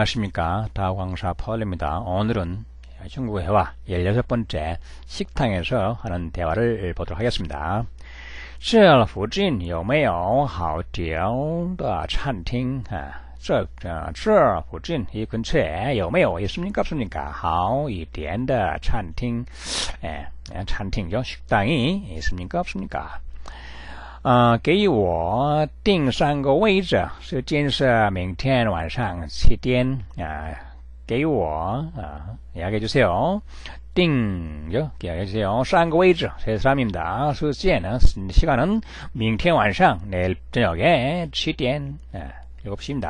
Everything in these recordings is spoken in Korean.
안녕하십니까 다광사 펄울입니다 오늘은 중국 의 회화 16번째 식당에서 하는 대화를 보도록 하겠습니다 这附近有没有好点的餐厅这这附近이 아, 근처에 有没有 있습니까 없습니까 好一点的餐厅 예, 餐厅죠 예, 식당이 있습니까 없습니까 啊，给我订三个位置，时间是明天晚上七点啊，给我啊，也给就是哦。订哟，给给就是哦，三个位置，谁上面的？是建呢？时间明天晚上，那正要七点，哎，六点的。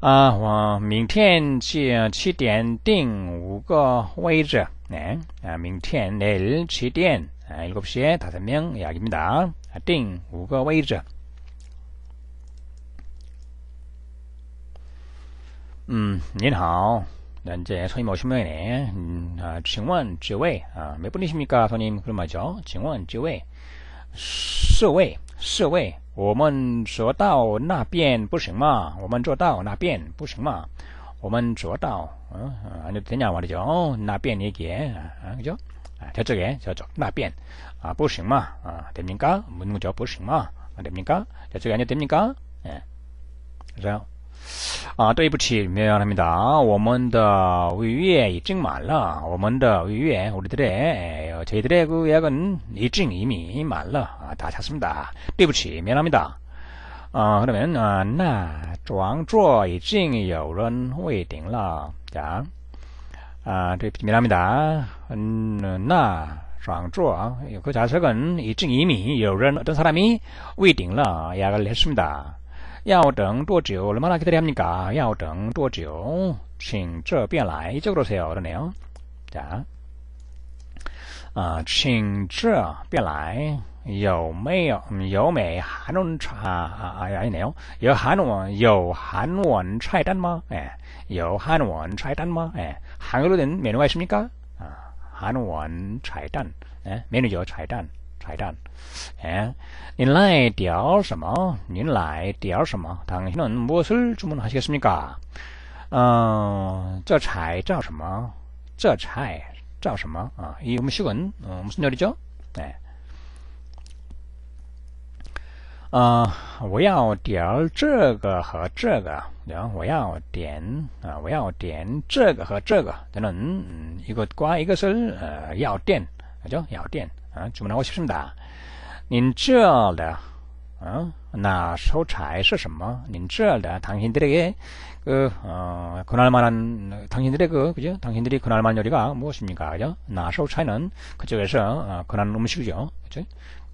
啊，我明天七七点定五个位置，哎，明天那七点，哎，六点的，三名药给嘛。定五个位置。嗯，您好，人家苏林老师那边，嗯，啊，请问几位啊？没不呢？是吗？苏林，怎么着？请问几位？四位，四位。我们说到那边不行吗？我们坐到那边不行吗？我们坐到，嗯，你听讲我的叫，那边你给啊，就。 아, 저쪽에 저쪽 나변 아, 보싱마 아, 됩니까? 문구죠 보싱마 아, 됩니까? 저쪽에아니 됩니까? 예. 그래서 아, 이不치미안합니다我们的预约已经满了.我们的预约 우리들의 예, 저희들의 그 예약은 이찍 이미 말라 아, 다찾습니다또이不치 미안합니다. 아, 그러면 아, 나装座已经有人会顶了. 자. 아, 비밀합니다. 나, 上座그 자석은 이쯤 이미 有人 어떤 사람이 위딩러 예약을 했습니다. 야오등 도지 얼마나 기다려 합니까? 야오등 도지요 请这边来 이쪽으로 오세요. 그러네요. 자, 아, 请这边来有没有有没 한원 아, 아니네요여 한원 여 한원 차이단마. 예. 여 한원 차이단 한글로 된 메뉴가 있습니까? 아, 한원 차이단. 메뉴죠. 차이단. 차이단. 예. 您来点什么?您来点什么? 당신은 무엇을 주문하시겠습니까? 어, 저 차이 叫什么?这菜叫什么?이 음식은 어, 무슨 요리죠? 네. 呃，我要点这个和这个，然后我要点啊、呃，我要点这个和这个等等。嗯，이것과이것을呃要点，죠要点啊，주문하고싶습니다您这的啊，哪收财是什么？您这的당신들에게그어그날만한당신들의그그죠당신들이그날만요리가무엇입니까그죠나소차이는그쪽에서그날음식이죠그죠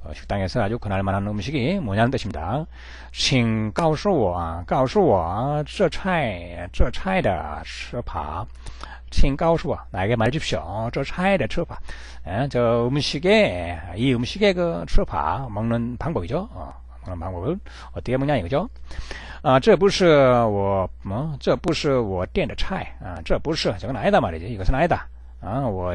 어, 식당에서 아주 그날만한 음식이 뭐냐는 뜻입니다. 请告诉我,告诉我,这菜,这菜的吃法.请告诉我, 나에게 말해주십시오. 这菜的吃法. 예, 저 음식의, 이 음식의 그吃法, 먹는 방법이죠. 어, 먹는 방법을 어떻게 먹냐 이거죠. 아, 这不是我,뭐, 这不是我店的菜. 아, 这不是, 저건 아니다 말이지. 이것은 아니다. 아, 我